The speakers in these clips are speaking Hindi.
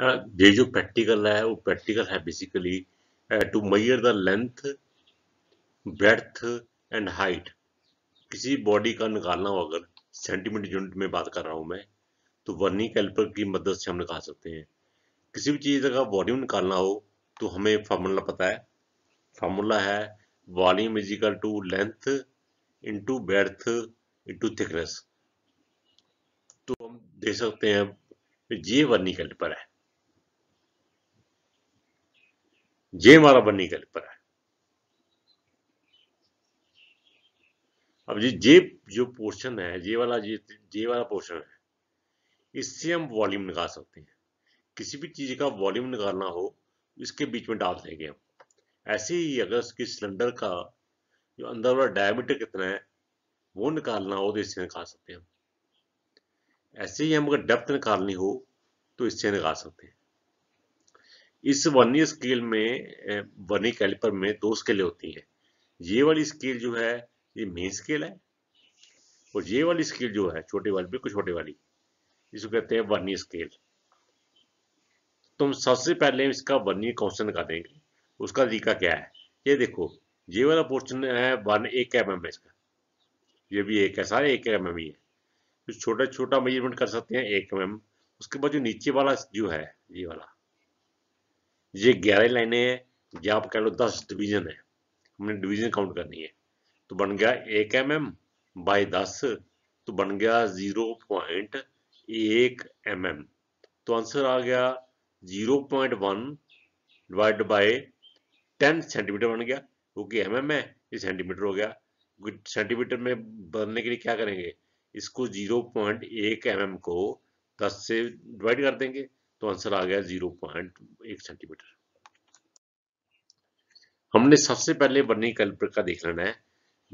हाँ, ये जो प्रैक्टिकल है वो प्रैक्टिकल है basically to measure the length breadth and height किसी बॉडी का निकालना हो अगर सेंटीमीटर यूनिट में बात कर रहा हूँ मैं तो वर्नी कैलिपर की मदद से हम निकाल सकते हैं किसी भी चीज़ का वॉल्यूम निकालना हो तो हमें फार्मूला पता है फार्मूला है volume equal to length into breadth into thickness तो हम देख सकते हैं ये वर्नी कैलिपर है ये हमारा बन्नी कैलिपर है अब ये जे जो पोर्शन है जे वाला जे जे वाला पोर्शन है इससे हम वॉल्यूम निकाल सकते हैं किसी भी चीज़ का वॉल्यूम निकालना हो इसके बीच में डाल देंगे हम ऐसे ही अगर उसकी सिलेंडर का जो अंदर वाला डायमीटर कितना है वो निकालना हो तो इससे निकाल सकते हैं हम ऐसे ही हम अगर डेप्थ निकालनी हो तो इससे निकाल सकते हैं इस वनी स्केल में वनी कैलिपर में दो स्केलें होती हैं ये वाली स्केल जो है ये मेन स्केल है और ये वाली स्केल जो है छोटे वाली बिल्कुल छोटे वाली इसको कहते हैं वर्नी स्केल तुम सबसे पहले इसका वर्नी क्वेश्चन का देंगे उसका तरीका क्या है ये देखो ये वाला पोर्शन है वन एक एम एम है इसका ये भी एक है सारे एक एम एम ही है छोटा छोटा मेजरमेंट कर सकते हैं एक एम एम उसके बाद जो नीचे वाला जो है ये वाला ये ग्यारह लाइनें हैं या आप कह लो दस डिवीजन है हमने डिवीजन काउंट करनी है तो बन गया एक एम एम बाय दस तो बन गया जीरो पॉइंट एक एम एम तो आंसर आ गया zero point one divide by ten centimetre बन गया क्योंकि एम एम है ये सेंटीमीटर हो गया सेंटीमीटर में बनने के लिए क्या करेंगे इसको जीरो पॉइंट एक एम एम को दस से डिवाइड कर देंगे तो आंसर आ गया जीरो पॉइंट एक सेंटीमीटर हमने सबसे पहले वर्निंग कैलिपर का देख लेना है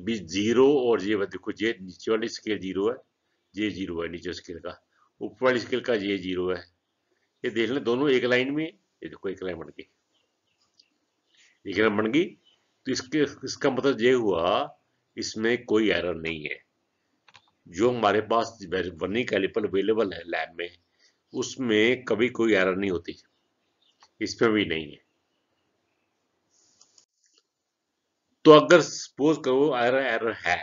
भी जीरो और ये देखो ये नीचे वाली स्केल जीरो है ये जीरो है नीचे स्केल का ऊपर वाली स्केल का ये जीरो है ये देख लें दोनों एक लाइन में ये देखो एक लाइन बन गई एक लाइन बन गई तो इसके इसका मतलब ये हुआ इसमें कोई एरर नहीं है जो हमारे पास वर्निंग कैलिपर अवेलेबल है लैब में उसमें कभी कोई एरर नहीं होती इसमें भी नहीं है तो अगर सपोज करो एरर एरर है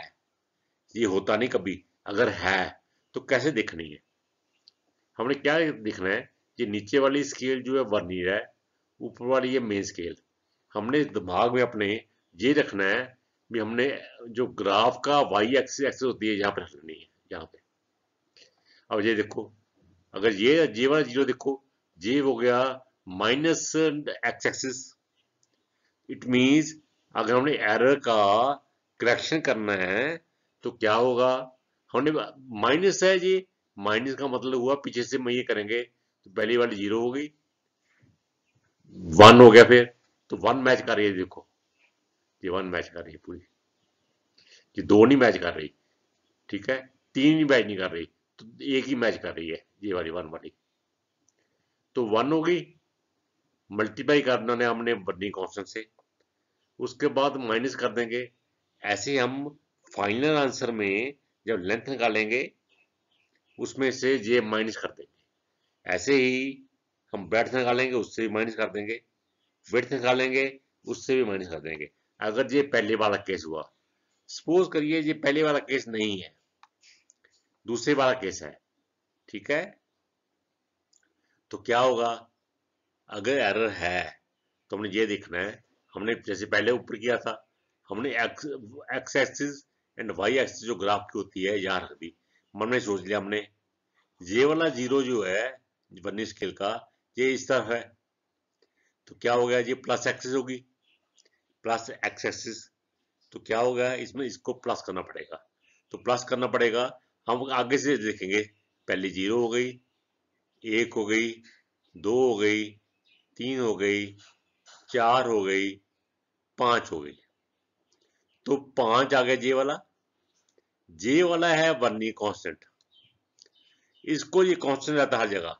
ये होता नहीं कभी अगर है तो कैसे देखनी है हमने क्या देखना है ये नीचे वाली स्केल जो है वर्नियर है ऊपर वाली ये मेन स्केल हमने दिमाग में अपने ये रखना है भी हमने जो ग्राफ का वाई एक्सिस एक्सिस होती है यहाँ पर रखनी है यहाँ पे अब ये देखो अगर ये जे वाला जीरो देखो जे हो गया minus X axis it means अगर हमने एरर का करेक्शन करना है तो क्या होगा हमने माइनस है जी माइनस का मतलब हुआ पीछे से मैं ये करेंगे तो पहली वाली जीरो हो गई वन हो गया फिर तो वन मैच कर रही है देखो ये वन मैच कर रही है पूरी ये दो नहीं मैच कर रही ठीक है तीन मैच नहीं कर रही तो एक ही मैच कर रही है ये वाली वन वाली तो वन हो गई मल्टीप्लाई करना ने हमने बनी कॉन्स्टेंट से उसके बाद माइनस कर देंगे ऐसे हम फाइनल आंसर में जब लेंथ निकालेंगे उसमें से ये माइनस कर देंगे ऐसे ही हम ब्रेथ निकालेंगे उससे भी माइनस कर देंगे वेथ निकालेंगे उससे भी माइनस कर देंगे अगर ये पहले वाला केस हुआ सपोज करिए ये पहले वाला केस नहीं है दूसरे वाला केस है ठीक है तो क्या होगा अगर एरर है तो हमने ये देखना है हमने जैसे पहले ऊपर किया था हमने X X axis and Y axis जो ग्राफ की होती है यहाँ रख दी मन में सोच लिया हमने ये वाला जीरो जो है वन्नी स्केल का ये इस तरह है तो क्या हो गया ये प्लस एक्सिस होगी प्लस एक्स एक्सिस तो क्या होगा इसमें इसको प्लस करना पड़ेगा तो प्लस करना पड़ेगा हम आगे से देखेंगे पहले जीरो हो गई एक हो गई दो हो गई तीन हो गई चार हो गई पांच हो गई तो पांच आ गया जे वाला जे वाला है वर्नी कांस्टेंट इसको ये कांस्टेंट रहता हर जगह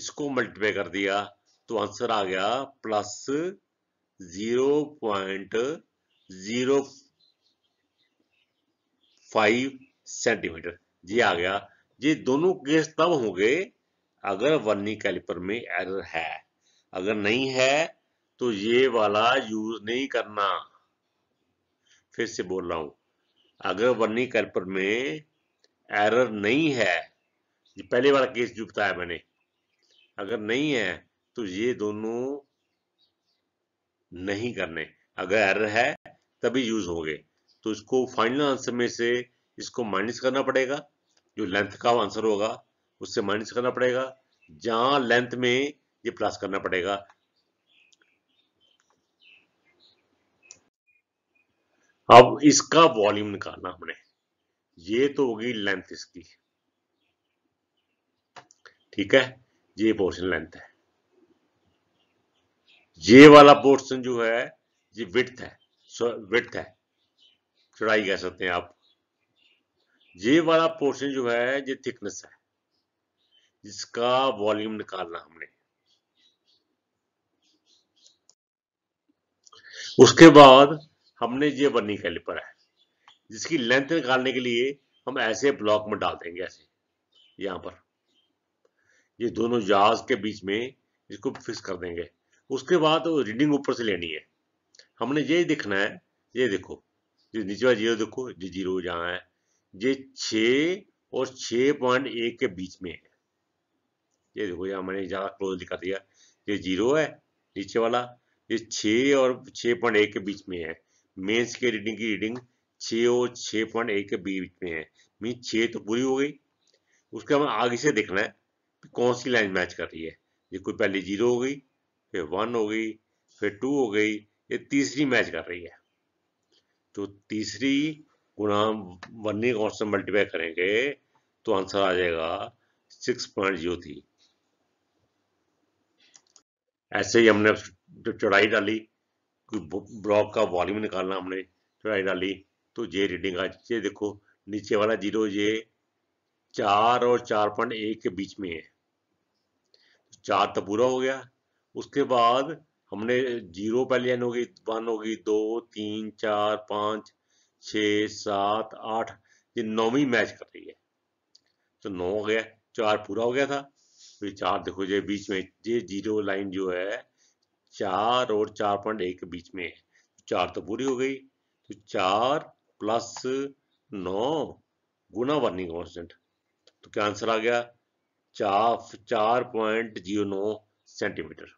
इसको मल्टीप्लाई कर दिया तो आंसर आ गया plus zero point zero five centimetre जी आ गया ये दोनों केस तब होंगे अगर वर्नी कैलिपर में एरर है अगर नहीं है तो ये वाला यूज नहीं करना फिर से बोल रहा हूं अगर वर्नी कैलिपर में एरर नहीं है ये पहले वाला केस जो बताया मैंने अगर नहीं है तो ये दोनों नहीं करने अगर एरर है तभी यूज होंगे तो इसको फाइनल आंसर में से इसको माइनस करना पड़ेगा जो लेंथ का आंसर होगा उससे माइनस करना पड़ेगा जहां लेंथ में ये प्लस करना पड़ेगा अब इसका वॉल्यूम निकालना हमने ये तो होगी लेंथ इसकी ठीक है ये पोर्शन लेंथ है ये वाला पोर्शन जो है ये विथ है विथ है चढ़ाई कह सकते हैं आप ये वाला पोर्शन जो है ये थिकनेस है जिसका वॉल्यूम निकालना हमने उसके बाद हमने ये बनी कैलिपर है जिसकी लेंथ निकालने के लिए हम ऐसे ब्लॉक में डाल देंगे ऐसे यहां पर ये दोनों जहाज के बीच में इसको फिक्स कर देंगे उसके बाद रीडिंग ऊपर से लेनी है हमने ये देखना है ये देखो ये नीचे वाला जीरो देखो ये जीरो जहां है ये छ और छ पॉइंट एक के बीच में है ये देखो यहाँ मैंने ज़्यादा क्लोज दिखा दिया ये जीरो है नीचे वाला ये छः और छः पॉइंट एक के बीच में है मेंस के रीडिंग की रीडिंग छः और छः पॉइंट एक के बीच में है मीन छः तो पूरी हो गई उसके हमें आगे से देखना है कौन सी लाइन मैच कर रही है ये कोई पहले जीरो हो गई फिर वन हो गई फिर टू हो गई ये तीसरी मैच कर रही है तो तीसरी पुनः हम वर्निंग कांस्टेंट मल्टीप्लाई करेंगे तो आंसर आ जाएगा सिक्स पॉइंट जीरो थ्री ऐसे ही हमने चौड़ाई डाली ब्लॉक का वॉल्यूम निकालना हमने चौड़ाई डाली तो ये रीडिंग आ ये देखो नीचे वाला जीरो ये चार और चार पॉइंट एक के बीच में है चार तो पूरा हो गया उसके बाद हमने जीरो पहले एन होगी वन होगी दो तीन चार पाँच छ सात आठ ये नौवीं मैच कर रही है तो नौ हो गया चार पूरा हो गया था तो ये चार देखो जो बीच में ये जीरो लाइन जो है चार और चार पॉइंट एक के बीच में है चार तो पूरी हो गई तो चार प्लस नौ गुना वर्निंग कॉन्स्टेंट तो क्या आंसर आ गया चार चार पॉइंट जीरो नौ सेंटीमीटर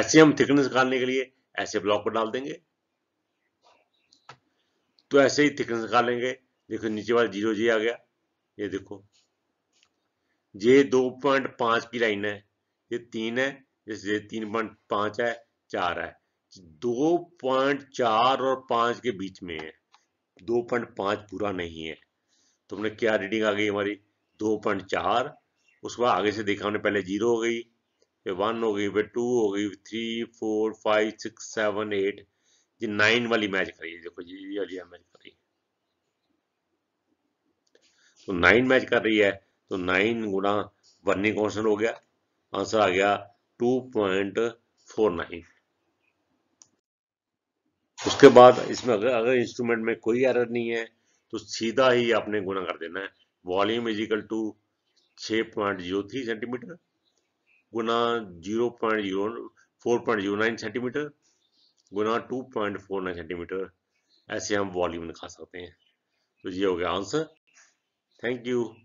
ऐसे हम थिकनेस निकालने के लिए ऐसे ब्लॉक पर डाल देंगे तो ऐसे ही थिकनेस निकालेंगे देखो नीचे वाला जीरो जी आ गया ये देखो जे दो पॉइंट पांच की लाइन है ये तीन है जैसे जे तीन पॉइंट पांच है चार है दो पॉइंट चार और पांच के बीच में है दो पॉइंट पांच पूरा नहीं है तो हमने क्या रीडिंग आ गई हमारी दो पॉइंट चार उसके बाद आगे से देखा हमने पहले जीरो हो गई फिर वन हो गई फिर टू हो गई three four five six seven eight जी नाइन वाली मैच करी है देखो जी ये वाली मैच कर रही है तो नाइन मैच कर रही है तो नाइन गुना वर्निंग कॉन्सेंट हो गया आंसर आ गया टू पॉइंट फोर नाइन उसके बाद इसमें अगर अगर इंस्ट्रूमेंट में कोई एरर नहीं है तो सीधा ही आपने गुना कर देना है वॉल्यूम इजिकल टू छ पॉइंट जीरो थ्री सेंटीमीटर गुना zero point zero four point zero nine centimetre गुना two point four nine centimetre ऐसे हम वॉल्यूम निकाल सकते हैं तो ये हो गया आंसर थैंक यू